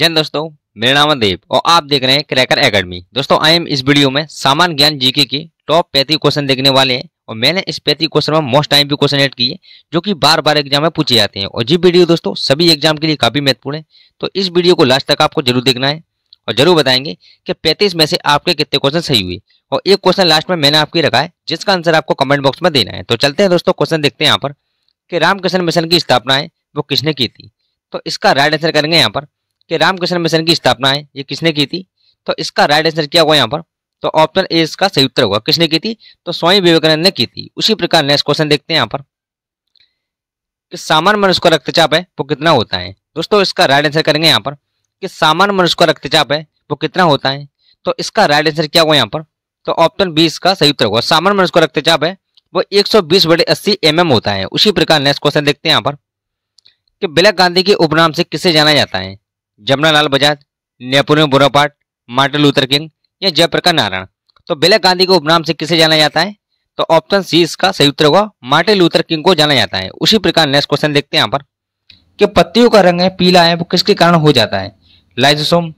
जैन दोस्तों मेरा नाम है देव और आप देख रहे हैं क्रैकर एकेडमी दोस्तों आई एम इस वीडियो में सामान्य ज्ञान जीके के टॉप पैंतीस क्वेश्चन देखने वाले हैं और मैंने इस पैंतीस क्वेश्चन में मोस्ट टाइम भी क्वेश्चन एड किए जो कि बार बार एग्जाम में पूछे जाते हैं और जी वीडियो दोस्तों सभी एग्जाम के लिए काफी महत्वपूर्ण है तो इस वीडियो को लास्ट तक आपको जरूर देखना है और जरूर बताएंगे कि पैंतीस में से आपके कितने क्वेश्चन सही हुए और एक क्वेश्चन लास्ट में मैंने आपके रखा है जिसका आंसर आपको कमेंट बॉक्स में देना है तो चलते हैं दोस्तों क्वेश्चन देखते हैं यहाँ पर कि रामकृष्ण मिशन की स्थापना है वो किसने की थी तो इसका राइट आंसर करेंगे यहाँ पर कि रामकृष्ण मिशन की स्थापना है ये किसने की थी तो इसका राइट आंसर क्या हुआ यहाँ पर तो ऑप्शन ए इसका सही उत्तर हुआ किसने की थी तो स्वामी विवेकानंद ने की थी उसी प्रकार नेक्स्ट क्वेश्चन देखते हैं यहाँ पर कि सामान्य मनुष्य का रक्तचाप है वो कितना होता है दोस्तों इसका राइट आंसर करेंगे यहाँ पर कि सामान्य मनुष्य का रक्तचाप है वो कितना होता है तो इसका राइट आंसर क्या हुआ यहाँ पर तो ऑप्शन बी इसका सही उत्तर हुआ सामान्य मनुष्य का रक्तचाप है वो 120 बटे 80 एम होता है उसी प्रकार नेक्स्ट क्वेश्चन देखते हैं यहाँ पर कि बिलक गांधी के उपनाम से किसे जाना जाता है Jamnalal Bajaj Napoleon Bonaparte Martin Luther King या जयप्रकाश नारायण तो बेला गांधी को उपनाम से किसे जाना जाता है तो ऑप्शन सी इसका सही उत्तर होगा मार्टिन लूथर किंग को जाना जाता है उसी प्रकार नेक्स्ट क्वेश्चन देखते हैं यहाँ पर कि पत्तियों का रंग है पीला है वो किसके कारण हो जाता है लाइजोसोम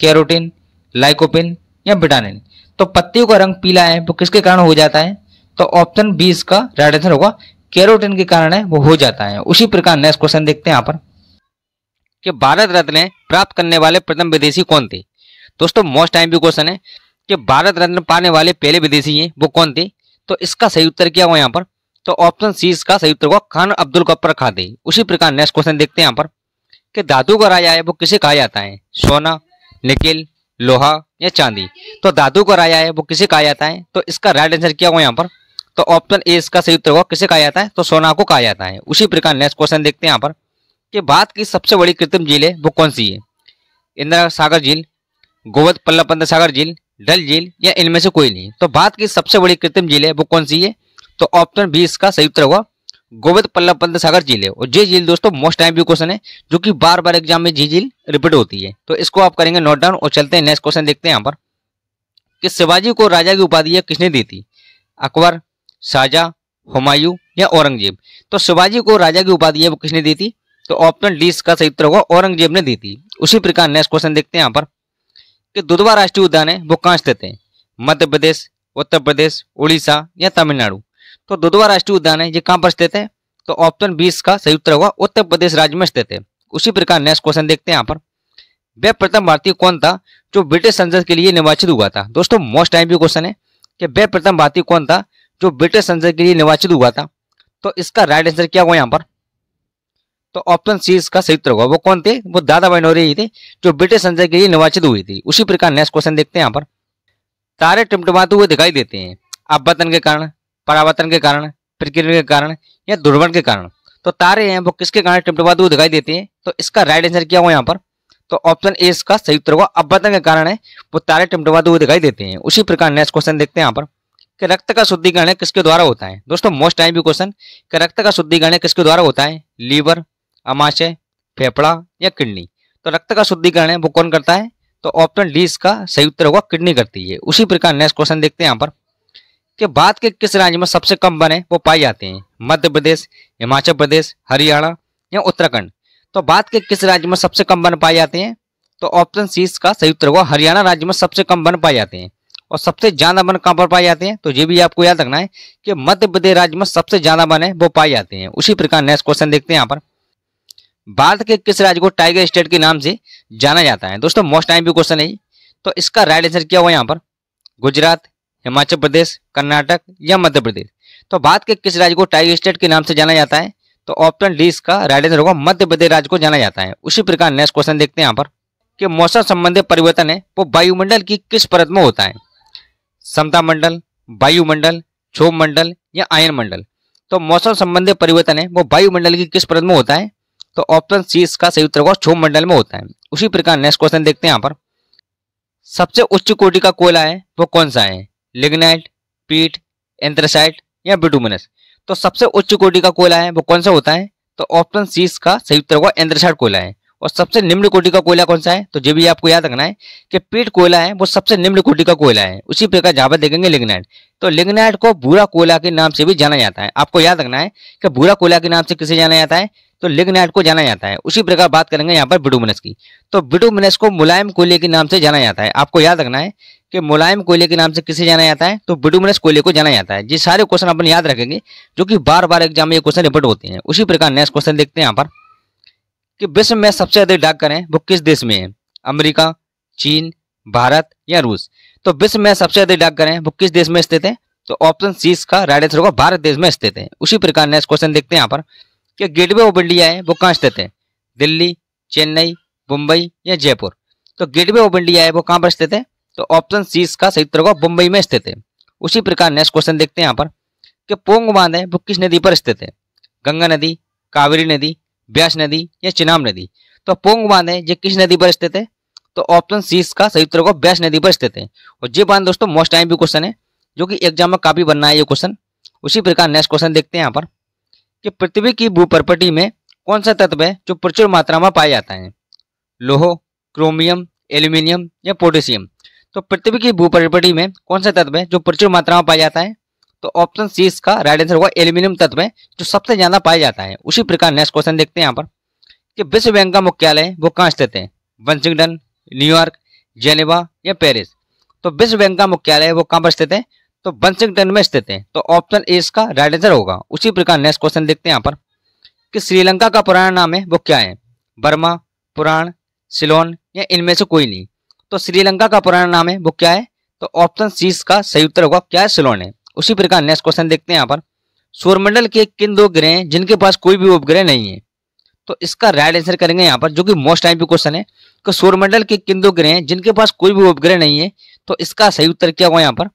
कैरोटीन लाइकोपिन या विटामिन तो पत्तियों का रंग पीला है वो किसके कारण हो जाता है तो ऑप्शन बी इसका राइट आंसर होगा कैरोटीन के कारण है वो हो जाता है उसी प्रकार नेक्स्ट क्वेश्चन देखते हैं यहाँ पर कि भारत रत्न प्राप्त करने वाले प्रथम विदेशी कौन थे दोस्तों मोस्ट टाइम भी क्वेश्चन है कि भारत रत्न पाने वाले पहले विदेशी हैं वो कौन थे तो इसका सही उत्तर क्या हुआ यहाँ पर तो ऑप्शन सी इसका सही उत्तर हुआ खान अब्दुल गफ्फर खा दे उसी प्रकार नेक्स्ट क्वेश्चन देखते हैं यहाँ पर कि धातु का राजा है वो किसे कहा जाता है सोना निकिल लोहा या चांदी तो धातु का राजा है वो किसे कहा जाता है तो इसका राइट आंसर क्या हुआ यहाँ पर तो ऑप्शन ए इसका सही उत्तर हुआ किसे कहा जाता है तो सोना को कहा जाता है उसी प्रकार नेक्स्ट क्वेश्चन देखते हैं यहाँ पर कि भारत की सबसे बड़ी कृत्रिम झील है वो कौन सी है इंदिरा सागर झील गोवत पल्लापंत सागर झील डल झील या इनमें से कोई नहीं तो भारत की सबसे बड़ी कृत्रिम झील है वो कौन सी है तो ऑप्शन बी इसका सही उत्तर होगा गोवत पल्लभ सागर झील है और ये झील दोस्तों मोस्ट टाइम भी क्वेश्चन है जो कि बार बार एग्जाम में जी झील रिपीट होती है तो इसको आप करेंगे नोट डाउन और चलते हैं नेक्स्ट क्वेश्चन देखते हैं यहाँ पर कि शिवाजी को राजा की उपाधि किसने दी थी अकबर शाहजा हुमायूं या औरंगजेब तो शिवाजी को राजा की उपाधि किसने दी थी तो ऑप्शन डी इसका सही उत्तर होगा औरंगजेब ने दी थी उसी प्रकार नेक्स्ट क्वेश्चन देखते हैं यहाँ पर कि दुधवा राष्ट्रीय उद्यान है वो कहाँ स्थित है मध्य प्रदेश उत्तर प्रदेश उड़ीसा या तमिलनाडु तो दुधवा राष्ट्रीय उद्यान है ये कहाँ पर स्थित है तो ऑप्शन बी इसका सही उत्तर होगा उत्तर प्रदेश राज्य में स्थित है उसी प्रकार नेक्स्ट क्वेश्चन देखते हैं यहाँ पर वह प्रथम भारतीय कौन था जो ब्रिटिश संसद के लिए निर्वाचित हुआ था दोस्तों मोस्ट टाइम भी क्वेश्चन है कि वह प्रथम भारतीय कौन था जो ब्रिटिश संसद के लिए निर्वाचित हुआ था तो इसका राइट आंसर क्या होगा यहाँ पर तो ऑप्शन सी इसका सही उत्तर होगा वो कौन थे वो दादा भाई नौरे ही थे जो ब्रिटिश संसद के लिए निर्वाचित हुई थी उसी प्रकार नेक्स्ट क्वेश्चन देखते हैं यहाँ पर तारे टिमटिमाते हुए दिखाई देते हैं अपवर्तन के कारण परावर्तन के कारण प्रक्रिया के कारण या दुर्बन के कारण तो तारे हैं वो किसके कारण टिमटिमाते हुए दिखाई देते हैं तो इसका राइट आंसर क्या हुआ यहाँ पर तो ऑप्शन ए इसका सही उत्तर होगा अपवर्तन के कारण है वो तारे टिमटिमाते हुए दिखाई देते हैं उसी प्रकार नेक्स्ट क्वेश्चन देखते हैं यहाँ पर कि रक्त का शुद्धिकरण किसके द्वारा होता है दोस्तों मोस्ट टाइम भी क्वेश्चन कि रक्त का शुद्धिकरण किसके द्वारा होता है लीवर अमाशय फेफड़ा या किडनी तो रक्त का शुद्धिकरण है वो कौन करता है तो ऑप्शन डी इसका सही उत्तर होगा किडनी करती है उसी प्रकार नेक्स्ट क्वेश्चन देखते हैं यहाँ पर कि भारत के किस राज्य में सबसे कम बने वो पाए जाते हैं मध्य प्रदेश हिमाचल प्रदेश हरियाणा या उत्तराखंड तो भारत के किस राज्य में सबसे कम बन पाए जाते हैं तो ऑप्शन सी इसका सही उत्तर होगा हरियाणा राज्य में सबसे कम बन पाए जाते हैं और सबसे ज्यादा बन कहाँ पर पाए जाते हैं तो ये भी आपको याद रखना है कि मध्य प्रदेश राज्य में सबसे ज्यादा बने है वो पाए जाते हैं उसी प्रकार नेक्स्ट क्वेश्चन देखते हैं यहाँ पर भारत के किस राज्य को टाइगर स्टेट के नाम से जाना जाता है दोस्तों मोस्ट टाइम भी क्वेश्चन है तो इसका राइट आंसर क्या हुआ यहाँ पर गुजरात हिमाचल प्रदेश कर्नाटक या मध्य प्रदेश तो भारत के किस राज्य को टाइगर स्टेट के नाम से जाना जाता है तो ऑप्शन डी इसका राइट आंसर होगा मध्य प्रदेश राज्य को जाना जाता है उसी प्रकार नेक्स्ट क्वेश्चन देखते हैं यहाँ पर कि मौसम संबंधी परिवर्तन है वो वायुमंडल की किस परत में होता है समता मंडल वायुमंडल क्षोभ मंडल या आयन मंडल तो मौसम संबंधी परिवर्तन है वो वायुमंडल की किस परत में होता है तो ऑप्शन सी इसका सही उत्तर होगा क्षोभ मंडल में होता है उसी प्रकार नेक्स्ट क्वेश्चन देखते हैं यहाँ पर सबसे उच्च कोटि का कोयला है वो कौन सा है लिग्नाइट पीट एंथ्रेसाइट या बिटूमिनस तो सबसे उच्च कोटि का कोयला है वो कौन सा होता है तो ऑप्शन सी इसका सही उत्तर होगा एंथ्रेसाइट कोयला है और सबसे निम्न कोटि का कोयला कौन सा है तो जो भी आपको याद रखना है कि पीट कोयला है वो सबसे निम्न कोटि का कोयला है उसी प्रकार जहां पर देखेंगे लिग्नाइट तो लिग्नाइट को भूरा कोयला के नाम से भी जाना जाता है आपको याद रखना है कि भूरा कोयला के नाम से किसे जाना जाता है तो लिग्नाइट को जाना जाता है उसी प्रकार बात करेंगे यहाँ पर बिडुमिनस की तो बिडुमिनस को मुलायम कोयले के नाम से जाना जाता है आपको याद रखना है कि मुलायम कोयले के नाम से किसे जाना जाता है तो बिडुमिनस कोयले को जाना जाता है ये सारे क्वेश्चन अपन याद रखेंगे जो कि बार बार एग्जाम में ये क्वेश्चन रिपीट होते हैं उसी प्रकार नेक्स्ट क्वेश्चन देखते हैं यहाँ पर कि विश्व में सबसे अधिक डाकघर हैं वो किस देश में है अमेरिका चीन भारत या रूस तो विश्व में सबसे अधिक डाकघर हैं वो किस देश में स्थित है तो ऑप्शन सी इसका राइट आंसर होगा भारत देश में स्थित है उसी प्रकार नेक्स्ट क्वेश्चन देखते हैं यहाँ पर कि गेटवे ऑफ इंडिया है वो कहाँ स्थित है दिल्ली चेन्नई मुंबई या जयपुर तो गेटवे ऑफ इंडिया है वो कहाँ पर स्थित है तो ऑप्शन सी इसका सही होगा मुंबई में स्थित है उसी प्रकार नेक्स्ट क्वेश्चन देखते हैं यहाँ पर कि पोंग बांध है वो किस नदी पर स्थित है गंगा नदी कावेरी नदी ब्यास नदी या चिनाब नदी तो पोंग बांध है ये किस नदी पर स्थित है तो ऑप्शन सी इसका सही होगा ब्यास नदी पर स्थित है और ये बांध दोस्तों मोस्ट टाइम भी क्वेश्चन है जो कि एग्जाम में काफी बनना है ये क्वेश्चन उसी प्रकार नेक्स्ट क्वेश्चन देखते हैं यहाँ पर कि पृथ्वी की भूप्रपटी में कौन सा तत्व है जो प्रचुर मात्रा में पाया जाता है लोहो क्रोमियम एल्यूमिनियम या पोटेशियम तो पृथ्वी की भूप्रपटी में कौन सा तत्व है जो प्रचुर मात्रा में पाया जाता है तो ऑप्शन सी इसका राइट आंसर होगा एल्यूमिनियम तत्व है जो सबसे ज्यादा पाया जाता है उसी प्रकार नेक्स्ट क्वेश्चन देखते हैं यहाँ पर कि विश्व बैंक का मुख्यालय वो कहाँ स्थित है वाशिंगटन न्यूयॉर्क जेनेवा या पेरिस तो विश्व बैंक का मुख्यालय वो कहाँ पर स्थित है तो बंसिंगटन में स्थित है तो ऑप्शन ए इसका राइट आंसर होगा उसी प्रकार नेक्स्ट क्वेश्चन देखते हैं यहाँ पर कि श्रीलंका का पुराना नाम है वो क्या है बर्मा पुराण सिलोन या इनमें से कोई नहीं तो श्रीलंका का पुराना नाम है वो क्या है तो ऑप्शन सी इसका सही उत्तर होगा क्या है सिलोन है उसी प्रकार नेक्स्ट क्वेश्चन देखते हैं यहाँ पर सूर्यमंडल के किन दो ग्रह हैं जिनके पास कोई भी उपग्रह नहीं है तो इसका राइट आंसर करेंगे यहाँ पर जो कि मोस्ट टाइम भी क्वेश्चन है कि सूर्यमंडल के किन दो ग्रह हैं जिनके पास कोई भी उपग्रह नहीं है तो इसका सही उत्तर क्या होगा यहाँ पर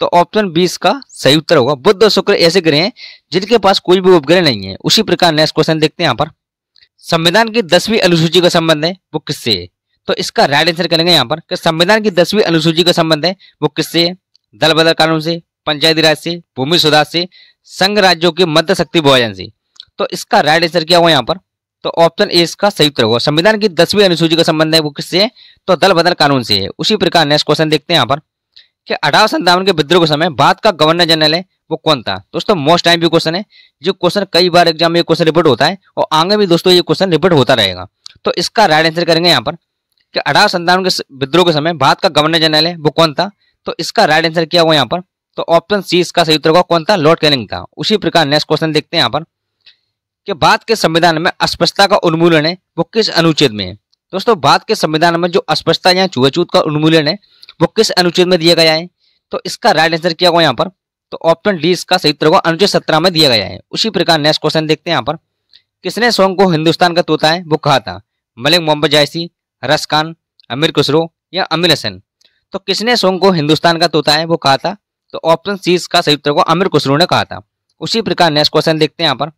तो ऑप्शन बीस का सही उत्तर होगा बुद्ध शुक्र ऐसे ग्रह हैं जिनके पास कोई भी उपग्रह नहीं है उसी प्रकार नेक्स्ट क्वेश्चन देखते हैं यहाँ पर संविधान की दसवीं अनुसूची का संबंध है वो किससे है तो इसका राइट आंसर करेंगे यहाँ पर संविधान की दसवीं अनुसूची का संबंध है वो किससे है दल बदल कानून से पंचायती राज से भूमि सुधार से संघ राज्यों के मध्य शक्ति विभाजन से तो इसका राइट आंसर क्या हुआ यहाँ पर तो ऑप्शन ए इसका सही उत्तर होगा संविधान की दसवीं अनुसूची का संबंध है वो किससे है तो दल बदल कानून से है उसी प्रकार नेक्स्ट क्वेश्चन देखते हैं यहाँ पर कि अठारह संतावन के विद्रोह के समय भारत का गवर्नर जनरल है वो कौन था दोस्तों मोस्ट टाइम भी क्वेश्चन है जो क्वेश्चन कई बार एग्जाम में क्वेश्चन रिपीट होता है और आगे भी दोस्तों ये क्वेश्चन रिपीट होता रहेगा तो इसका राइट आंसर करेंगे यहाँ पर कि अठारह संतावन के विद्रोह के समय भारत का गवर्नर जनरल है वो कौन था तो इसका राइट आंसर क्या हुआ यहाँ पर तो ऑप्शन सी इसका सही उत्तर होगा कौन था लॉर्ड कैनिंग था उसी प्रकार नेक्स्ट क्वेश्चन देखते हैं यहाँ पर कि भारत के संविधान में अस्पष्टता का उन्मूलन है वो किस अनुच्छेद में है दोस्तों भारत के संविधान में जो अस्पष्टता या छुआछूत का उन्मूलन है वो किस अनुच्छेद में दिया गया है तो इसका राइट आंसर क्या होगा यहाँ पर तो ऑप्शन डी इसका सही उत्तर होगा अनुच्छेद सत्रह में दिया गया है उसी प्रकार नेक्स्ट क्वेश्चन देखते हैं यहाँ पर किसने सॉन्ग को हिंदुस्तान का तोता है वो कहा था मलिक मोहम्मद जायसी रस खान अमीर खुसरो या अमीर हसन तो किसने सॉन्ग को हिंदुस्तान का तोता है वो कहा था तो ऑप्शन सी इसका सही उत्तर होगा अमीर खुसरो ने कहा था उसी प्रकार नेक्स्ट क्वेश्चन देखते हैं यहाँ पर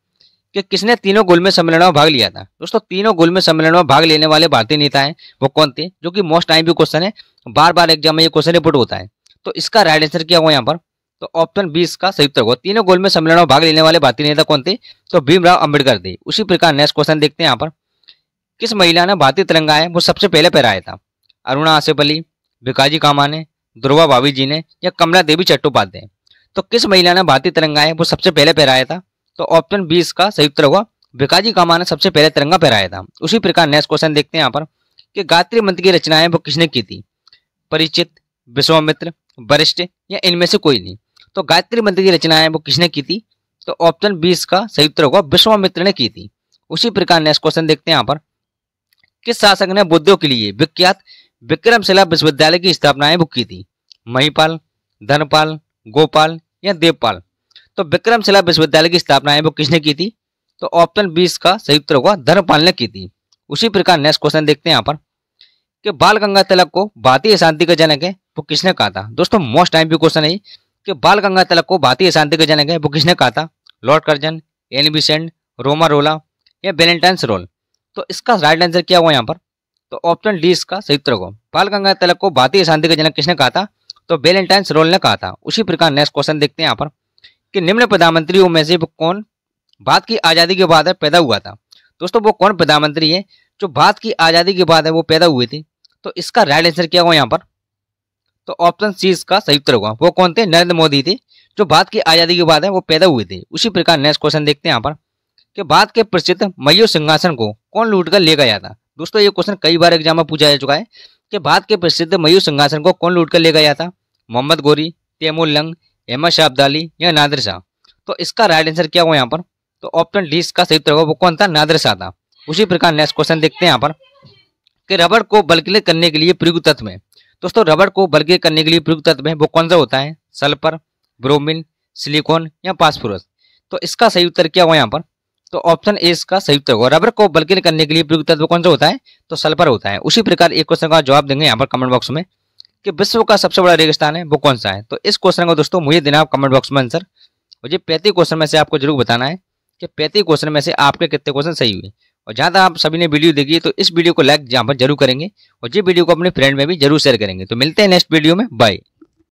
कि किसने तीनों में सम्मेलनों में भाग लिया था दोस्तों तीनों में सम्मेलनों में भाग लेने वाले भारतीय नेता हैं वो कौन थे जो कि मोस्ट टाइम भी क्वेश्चन है बार बार एग्जाम में ये क्वेश्चन रिपोर्ट होता है तो इसका राइट आंसर क्या हुआ यहाँ पर तो ऑप्शन बी इसका संयुक्त होगा तीनों गोल में सम्मेलन में भाग लेने वाले भारतीय नेता कौन थे तो भीमराव अंबेडकर थे उसी प्रकार नेक्स्ट क्वेश्चन देखते हैं यहाँ पर किस महिला ने भारतीय तिरंगा है वो सबसे पहले पहराया था अरुणा आसिफ अली भिकाजी कामा ने ध्रुवा भाभी जी ने या कमला देवी चट्टोपाध्याय तो किस महिला ने भारतीय तिरंगा है वो सबसे पहले पहराया था तो ऑप्शन बी इसका सही उत्तर होगा भिकाजी कामा ने सबसे पहले तिरंगा फहराया था उसी प्रकार नेक्स्ट क्वेश्चन देखते हैं यहाँ पर कि गात्री मंत्र की रचनाएं वो किसने की थी परिचित विश्वामित्र वरिष्ठ या इनमें से कोई नहीं तो गायत्री मंत्र की रचनाएं वो किसने की थी तो ऑप्शन बी इसका सही उत्तर होगा विश्वामित्र ने की थी उसी प्रकार नेक्स्ट क्वेश्चन देखते हैं यहाँ पर किस शासक ने बुद्धों के लिए विख्यात विक्रमशिला विश्वविद्यालय की स्थापनाएं बुक की थी महीपाल धनपाल गोपाल या देवपाल तो विक्रमशिला विश्वविद्यालय की स्थापना है वो किसने की थी तो ऑप्शन बीस का सही उत्तर होगा धर्मपाल ने की थी उसी प्रकार नेक्स्ट क्वेश्चन देखते हैं यहाँ पर कि बाल गंगा तिलक को भारतीय शांति का जनक है वो किसने कहा था दोस्तों मोस्ट टाइम भी क्वेश्चन है कि बाल गंगा तिलक को भारतीय शांति का जनक है वो किसने कहा था Lord Curzon Annie Besant Romain रोला या बेलेंटाइंस रोल तो इसका राइट आंसर क्या हुआ यहाँ पर तो ऑप्शन डी इसका सही उत्तर होगा बाल गंगा तिलक को भारतीय शांति का जनक किसने कहा था तो बेलेंटाइंस रोल ने कहा था उसी प्रकार नेक्स्ट क्वेश्चन देखते हैं यहाँ पर कि निम्न प्रधानमंत्रियों में से कौन भारत की आज़ादी के बाद पैदा हुआ था दोस्तों वो कौन प्रधानमंत्री है जो भारत की आज़ादी के बाद है वो पैदा हुए थे तो इसका राइट आंसर क्या होगा यहाँ पर तो ऑप्शन सी इसका सही उत्तर होगा वो कौन थे नरेंद्र मोदी थे जो भारत की आज़ादी के बाद है वो पैदा हुए थे उसी प्रकार नेक्स्ट क्वेश्चन देखते हैं यहाँ पर कि भारत के प्रसिद्ध मयूर सिंहासन को कौन लूट कर ले गया था दोस्तों ये क्वेश्चन कई बार एग्जाम में पूछा जा चुका है कि भारत के प्रसिद्ध मयूर सिंहासन को कौन लूट कर ले गया था मोहम्मद गोरी तैमूर लंग अहमद शाह अब्दाली या नादिर शाह तो इसका राइट आंसर क्या हुआ यहाँ पर तो ऑप्शन डी इसका सही उत्तर होगा वो कौन था नादिर शाह था उसी प्रकार नेक्स्ट क्वेश्चन देखते हैं यहाँ पर कि रबड़ को बल्किले करने के लिए प्रयुक्त तत्व है दोस्तों रबड़ को बल्कि करने के लिए प्रयुक्त तत्व है वो कौन सा होता है सल्फर ब्रोमिन सिलिकॉन या पासफोरस तो इसका सही उत्तर क्या हुआ यहाँ पर तो ऑप्शन ए इसका सही उत्तर होगा रबर को बल्कि करने के लिए प्रयुक्त तत्व कौन सा होता है तो सल्फर होता है उसी प्रकार एक क्वेश्चन का जवाब देंगे यहाँ पर कमेंट बॉक्स में कि विश्व का सबसे बड़ा रेगिस्तान है वो कौन सा है तो इस क्वेश्चन को दोस्तों मुझे देना आप कमेंट बॉक्स में आंसर मुझे पैंतीस क्वेश्चन में से आपको जरूर बताना है कि पैंतीस क्वेश्चन में से आपके कितने क्वेश्चन सही हुए और जहाँ तक आप सभी ने वीडियो देखी तो इस वीडियो को लाइक जहाँ पर जरूर करेंगे और ये वीडियो को अपने फ्रेंड में भी जरूर शेयर करेंगे तो मिलते हैं नेक्स्ट वीडियो में बाय